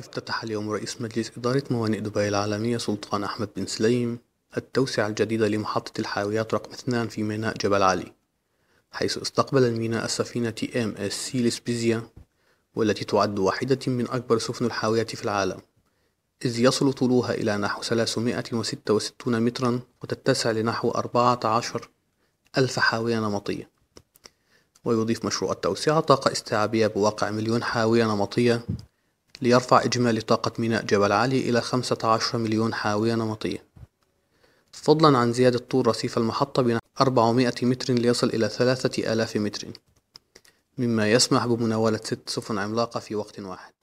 افتتح اليوم رئيس مجلس إدارة موانئ دبي العالمية سلطان أحمد بن سليم التوسعة الجديدة لمحطة الحاويات رقم اثنان في ميناء جبل علي حيث استقبل الميناء السفينة ام اس سي لسبيزيا والتي تعد واحدة من أكبر سفن الحاويات في العالم إذ يصل طولها إلى نحو 366 مترا وتتسع لنحو 14 ألف حاوية نمطية ويضيف مشروع التوسعة طاقة استيعابية بواقع مليون حاوية نمطية ليرفع إجمالي طاقة ميناء جبل علي إلى 15 مليون حاوية نمطية فضلا عن زيادة طول رصيف المحطة بنحو 400 متر ليصل إلى 3000 متر مما يسمح بمناولة ست سفن عملاقة في وقت واحد